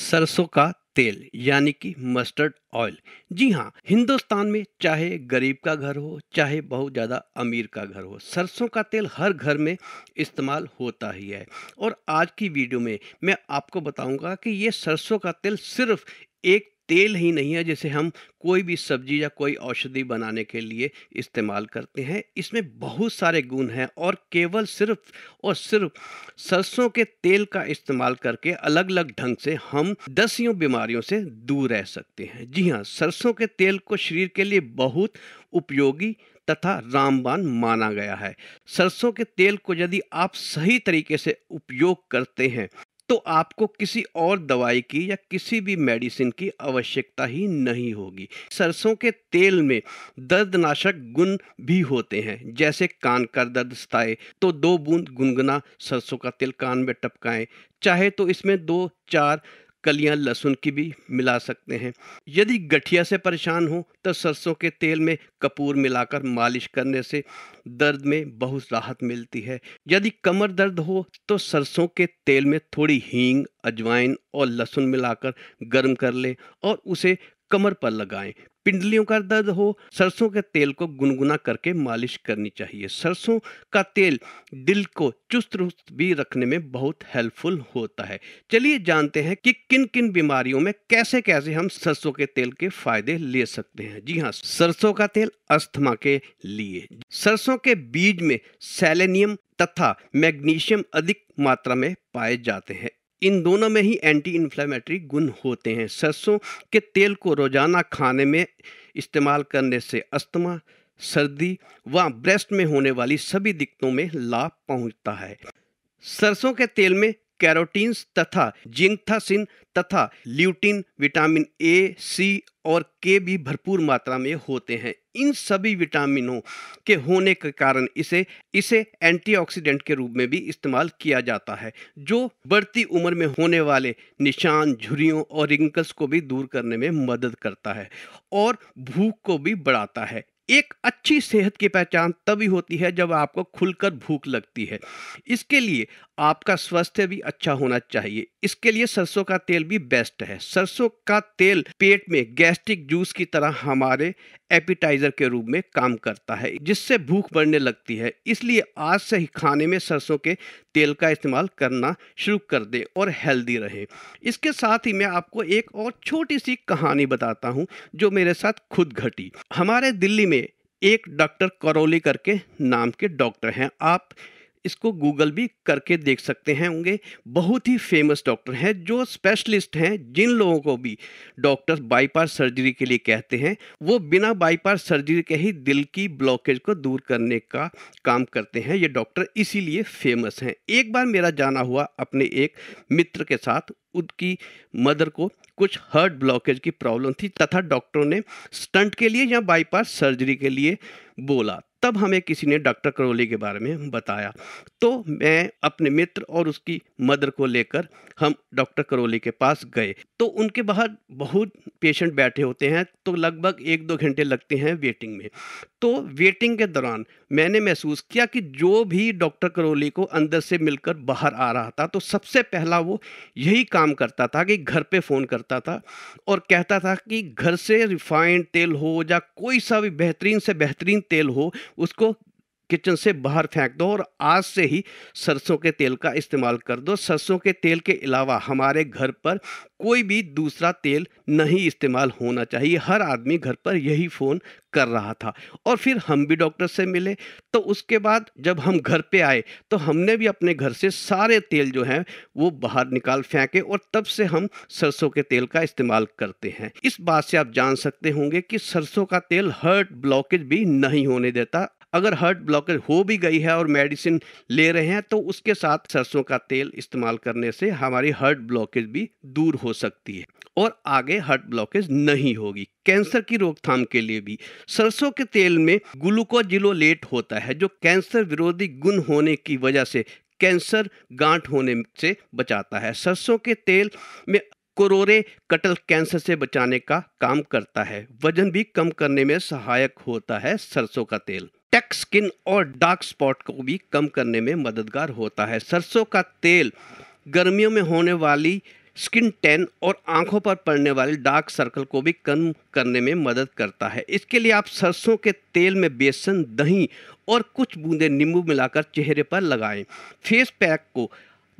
सरसों का तेल यानी कि मस्टर्ड ऑयल जी हाँ हिंदुस्तान में चाहे गरीब का घर हो चाहे बहुत ज़्यादा अमीर का घर हो सरसों का तेल हर घर में इस्तेमाल होता ही है और आज की वीडियो में मैं आपको बताऊंगा कि ये सरसों का तेल सिर्फ एक तेल ही नहीं है जिसे हम कोई भी सब्जी या कोई औषधि बनाने के लिए इस्तेमाल करते हैं इसमें बहुत सारे गुण हैं और केवल सिर्फ और सिर्फ सरसों के तेल का इस्तेमाल करके अलग अलग ढंग से हम दसियों बीमारियों से दूर रह सकते हैं जी हाँ सरसों के तेल को शरीर के लिए बहुत उपयोगी तथा रामबान माना गया है सरसों के तेल को यदि आप सही तरीके से उपयोग करते हैं तो आपको किसी और दवाई की या किसी भी मेडिसिन की आवश्यकता ही नहीं होगी सरसों के तेल में दर्दनाशक गुण भी होते हैं जैसे कान का दर्द सताए तो दो बूंद गुनगुना सरसों का तेल कान में टपकाएं चाहे तो इसमें दो चार कलियां लहसुन की भी मिला सकते हैं यदि गठिया से परेशान हो तो सरसों के तेल में कपूर मिलाकर मालिश करने से दर्द में बहुत राहत मिलती है यदि कमर दर्द हो तो सरसों के तेल में थोड़ी हींग अजवाइन और लहसुन मिलाकर गर्म कर लें और उसे कमर पर लगाएं पिंडलियों का दर्द हो सरसों के तेल को गुनगुना करके मालिश करनी चाहिए सरसों का तेल दिल को चुस्त रुस्त भी रखने में बहुत हेल्पफुल होता है चलिए जानते हैं कि किन किन बीमारियों में कैसे कैसे हम सरसों के तेल के फायदे ले सकते हैं जी हाँ सरसों का तेल अस्थमा के लिए सरसों के बीज में सेलेनियम तथा मैग्नीशियम अधिक मात्रा में पाए जाते हैं इन दोनों में ही एंटी इन्फ्लेमेटरी गुण होते हैं सरसों के तेल को रोजाना खाने में इस्तेमाल करने से अस्थमा सर्दी व ब्रेस्ट में होने वाली सभी दिक्कतों में लाभ पहुंचता है सरसों के तेल में कैरोटीन्स तथा जिंकथासिन तथा ल्यूटिन विटामिन ए सी और के भी भरपूर मात्रा में होते हैं इन सभी विटामिनों के होने के कारण इसे इसे एंटीऑक्सीडेंट के रूप में भी इस्तेमाल किया जाता है जो बढ़ती उम्र में होने वाले निशान झुरियों और रिंकल्स को भी दूर करने में मदद करता है और भूख को भी बढ़ाता है एक अच्छी सेहत की पहचान तभी होती है जब आपको खुलकर भूख लगती है इसके लिए आपका स्वास्थ्य भी अच्छा होना चाहिए इसके लिए सरसों का तेल भी बेस्ट है सरसों का तेल पेट में गैस्ट्रिक जूस की तरह हमारे एपिटाइजर के रूप में काम करता है जिससे भूख बढ़ने लगती है इसलिए आज से ही खाने में सरसों के तेल का इस्तेमाल करना शुरू कर दे और हेल्दी रहे इसके साथ ही मैं आपको एक और छोटी सी कहानी बताता हूँ जो मेरे साथ खुद घटी हमारे दिल्ली में एक डॉक्टर करौली करके नाम के डॉक्टर हैं आप इसको गूगल भी करके देख सकते हैं होंगे बहुत ही फेमस डॉक्टर हैं जो स्पेशलिस्ट हैं जिन लोगों को भी डॉक्टर बाईपास सर्जरी के लिए कहते हैं वो बिना बाईपास सर्जरी के ही दिल की ब्लॉकेज को दूर करने का काम करते हैं ये डॉक्टर इसीलिए फेमस हैं एक बार मेरा जाना हुआ अपने एक मित्र के साथ उनकी मदर को कुछ हर्ट ब्लॉकेज की प्रॉब्लम थी तथा डॉक्टरों ने स्टंट के लिए या बाईपास सर्जरी के लिए बोला तब हमें किसी ने डॉक्टर करौली के बारे में बताया तो मैं अपने मित्र और उसकी मदर को लेकर हम डॉक्टर करोली के पास गए तो उनके बाहर बहुत पेशेंट बैठे होते हैं तो लगभग एक दो घंटे लगते हैं वेटिंग में तो वेटिंग के दौरान मैंने महसूस किया कि जो भी डॉक्टर करोली को अंदर से मिलकर बाहर आ रहा था तो सबसे पहला वो यही काम करता था कि घर पे फ़ोन करता था और कहता था कि घर से रिफाइंड तेल हो या कोई सा भी बेहतरीन से बेहतरीन तेल हो उसको किचन से बाहर फेंक दो और आज से ही सरसों के तेल का इस्तेमाल कर दो सरसों के तेल के अलावा हमारे घर पर कोई भी दूसरा तेल नहीं इस्तेमाल होना चाहिए हर आदमी घर पर यही फ़ोन कर रहा था और फिर हम भी डॉक्टर से मिले तो उसके बाद जब हम घर पे आए तो हमने भी अपने घर से सारे तेल जो हैं वो बाहर निकाल फेंके और तब से हम सरसों के तेल का इस्तेमाल करते हैं इस बात से आप जान सकते होंगे कि सरसों का तेल हर्ट ब्लॉकेज भी नहीं होने देता अगर हार्ट ब्लॉकेज हो भी गई है और मेडिसिन ले रहे हैं तो उसके साथ सरसों का तेल इस्तेमाल करने से हमारी हार्ट ब्लॉकेज भी दूर हो सकती है और आगे हार्ट ब्लॉकेज नहीं होगी कैंसर की रोकथाम के लिए भी सरसों के तेल में ग्लूकोजिलोलेट होता है जो कैंसर विरोधी गुण होने की वजह से कैंसर गांठ होने से बचाता है सरसों के तेल में कोरोरे कटल कैंसर से बचाने का काम करता है वजन भी कम करने में सहायक होता है सरसों का तेल टेक स्किन और डार्क स्पॉट को भी कम करने में मददगार होता है सरसों का तेल गर्मियों में होने वाली स्किन टेन और आंखों पर पड़ने वाले डार्क सर्कल को भी कम करने में मदद करता है इसके लिए आप सरसों के तेल में बेसन दही और कुछ बूंदे नींबू मिलाकर चेहरे पर लगाएं फेस पैक को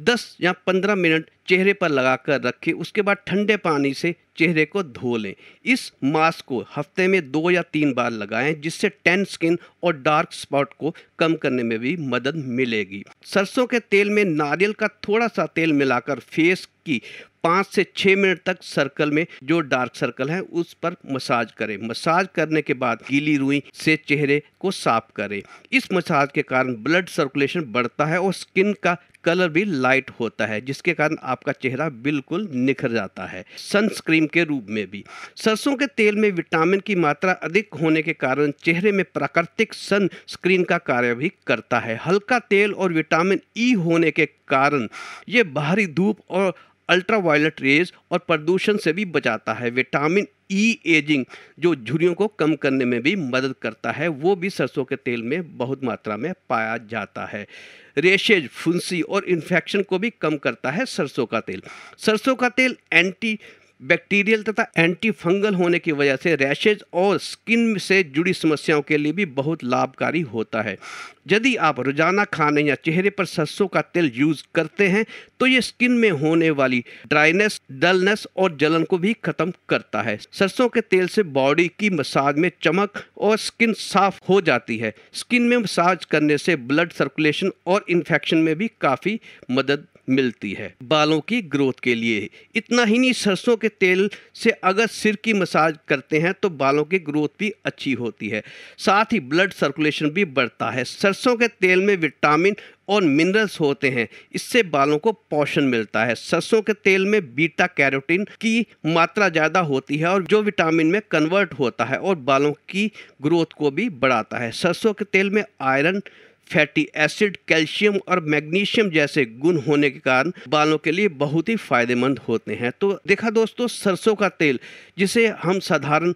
दस या पंद्रह मिनट चेहरे पर लगाकर रखें उसके बाद ठंडे पानी से चेहरे को धो लें इस मास्क को हफ्ते में दो या तीन बार लगाएं जिससे टेन स्किन और डार्क स्पॉट को कम करने में भी मदद मिलेगी सरसों के तेल में नारियल का थोड़ा सा तेल मिलाकर फेस की पाँच से छः मिनट तक सर्कल में जो डार्क सर्कल है उस पर मसाज करें मसाज करने के बाद गीली रुई से चेहरे को साफ करें इस मसाज के कारण ब्लड सर्कुलेशन बढ़ता है और स्किन का कलर भी लाइट होता है जिसके कारण आपका चेहरा बिल्कुल निखर जाता है सनस्क्रीन के रूप में भी सरसों के तेल में विटामिन की मात्रा अधिक होने के कारण चेहरे में प्राकृतिक सनस्क्रीन का कार्य भी करता है हल्का तेल और विटामिन ई होने के कारण ये बाहरी धूप और अल्ट्रावायलेट रेज और प्रदूषण से भी बचाता है विटामिन ई e एजिंग जो झुरियों को कम करने में भी मदद करता है वो भी सरसों के तेल में बहुत मात्रा में पाया जाता है रेशेज फुंसी और इन्फेक्शन को भी कम करता है सरसों का तेल सरसों का तेल एंटी बैक्टीरियल तथा एंटी फंगल होने की वजह से रैशेज और स्किन से जुड़ी समस्याओं के लिए भी बहुत लाभकारी होता है यदि आप रोजाना खाने या चेहरे पर सरसों का तेल यूज़ करते हैं तो ये स्किन में होने वाली ड्राइनेस डलनेस और जलन को भी खत्म करता है सरसों के तेल से बॉडी की मसाज में चमक और स्किन साफ हो जाती है स्किन में मसाज करने से ब्लड सर्कुलेशन और इन्फेक्शन में भी काफ़ी मदद मिलती है बालों की ग्रोथ के लिए इतना ही नहीं सरसों के तेल से अगर सिर की मसाज करते हैं तो बालों की ग्रोथ भी अच्छी होती है साथ ही ब्लड सर्कुलेशन भी बढ़ता है सरसों के तेल में विटामिन और मिनरल्स होते हैं इससे बालों को पोषण मिलता है सरसों के तेल में बीटा कैरोटीन की मात्रा ज़्यादा होती है और जो विटामिन में कन्वर्ट होता है और बालों की ग्रोथ को भी बढ़ाता है सरसों के तेल में आयरन फैटी एसिड कैल्शियम और मैग्नीशियम जैसे गुण होने के कारण बालों के लिए बहुत ही फायदेमंद होते हैं तो देखा दोस्तों सरसों का तेल जिसे हम साधारण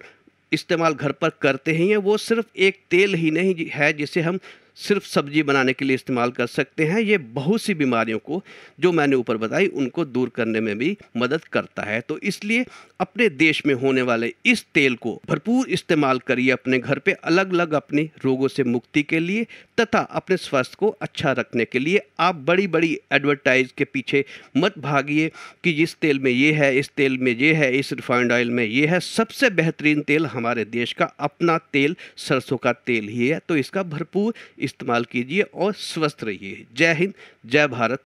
इस्तेमाल घर पर करते हैं वो सिर्फ एक तेल ही नहीं है जिसे हम सिर्फ सब्जी बनाने के लिए इस्तेमाल कर सकते हैं ये बहुत सी बीमारियों को जो मैंने ऊपर बताई उनको दूर करने में भी मदद करता है तो इसलिए अपने देश में होने वाले इस तेल को भरपूर इस्तेमाल करिए अपने घर पे अलग अलग अपने रोगों से मुक्ति के लिए तथा अपने स्वास्थ्य को अच्छा रखने के लिए आप बड़ी बड़ी एडवर्टाइज के पीछे मत भागिए कि इस तेल में ये है इस तेल में ये है इस रिफाइंड ऑयल में ये है सबसे बेहतरीन तेल हमारे देश का अपना तेल सरसों का तेल ही है तो इसका भरपूर इस्तेमाल कीजिए और स्वस्थ रहिए जय हिंद जय भारत